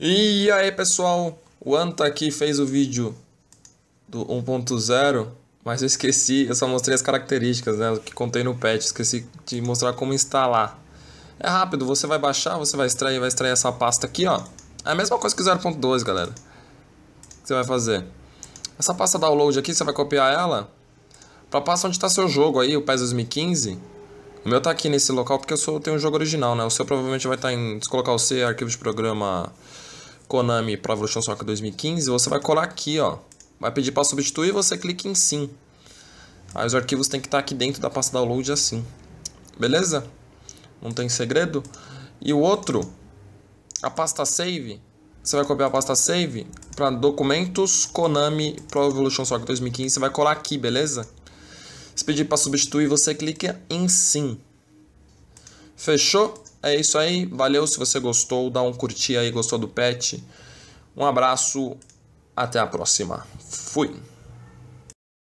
E aí pessoal, o Anta tá aqui fez o vídeo do 1.0, mas eu esqueci, eu só mostrei as características né, que contei no patch, esqueci de mostrar como instalar. É rápido, você vai baixar, você vai extrair, vai extrair essa pasta aqui, ó. É a mesma coisa que o 0.2, galera. O que você vai fazer? Essa pasta download aqui, você vai copiar ela pra pasta onde está seu jogo aí, o PES 2015. O meu tá aqui nesse local porque eu só tenho um jogo original, né? O seu provavelmente vai estar tá em... Se colocar o C, arquivo de programa Konami para Evolution Soccer 2015, você vai colar aqui, ó. Vai pedir para substituir, você clica em sim. Aí os arquivos tem que estar tá aqui dentro da pasta download assim. Beleza? Não tem segredo? E o outro, a pasta save, você vai copiar a pasta save para documentos Konami Pro Evolution Soccer 2015, você vai colar aqui, beleza? Se pedir para substituir, você clica em sim. Fechou? é isso aí. Valeu se você gostou. Dá um curtir aí, gostou do pet. Um abraço. Até a próxima. Fui.